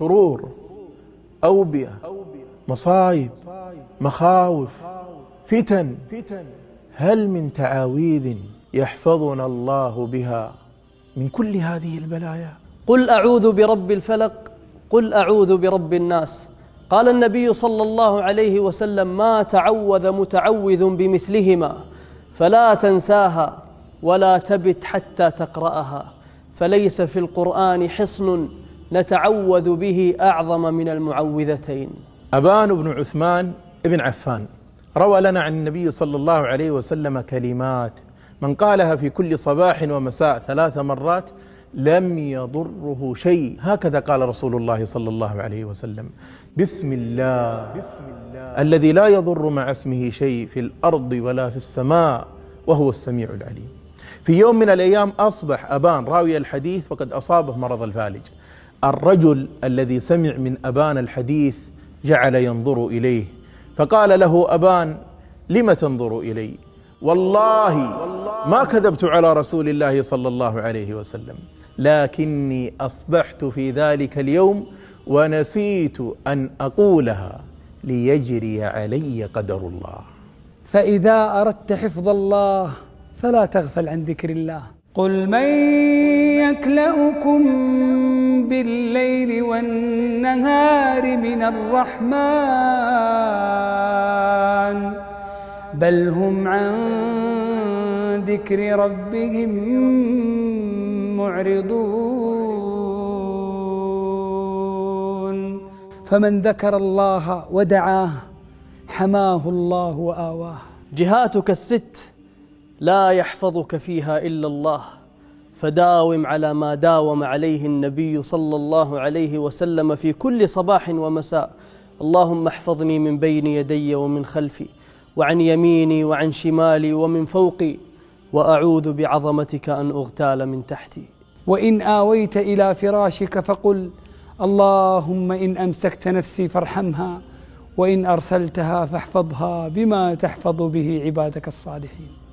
شرور أوبئة مصايب مخاوف فتن هل من تعاويذ يحفظنا الله بها من كل هذه البلايا قل أعوذ برب الفلق قل أعوذ برب الناس قال النبي صلى الله عليه وسلم ما تعوذ متعوذ بمثلهما فلا تنساها ولا تبت حتى تقرأها فليس في القرآن حصن نتعوذ به أعظم من المعوذتين أبان بن عثمان بن عفان روى لنا عن النبي صلى الله عليه وسلم كلمات من قالها في كل صباح ومساء ثلاث مرات لم يضره شيء هكذا قال رسول الله صلى الله عليه وسلم بسم الله, بسم الله الذي لا يضر مع اسمه شيء في الأرض ولا في السماء وهو السميع العليم في يوم من الأيام أصبح أبان راوي الحديث وقد أصابه مرض الفالج الرجل الذي سمع من ابان الحديث جعل ينظر اليه فقال له ابان لم تنظر الي والله ما كذبت على رسول الله صلى الله عليه وسلم لكني اصبحت في ذلك اليوم ونسيت ان اقولها ليجري علي قدر الله فاذا اردت حفظ الله فلا تغفل عن ذكر الله قل من يكلاكم بالليل والنهار من الرحمن بل هم عن ذكر ربهم معرضون فمن ذكر الله ودعاه حماه الله وآواه جهاتك الست لا يحفظك فيها إلا الله فداوم على ما داوم عليه النبي صلى الله عليه وسلم في كل صباح ومساء اللهم احفظني من بين يدي ومن خلفي وعن يميني وعن شمالي ومن فوقي واعوذ بعظمتك ان اغتال من تحتي وان اويت الى فراشك فقل اللهم ان امسكت نفسي فارحمها وان ارسلتها فاحفظها بما تحفظ به عبادك الصالحين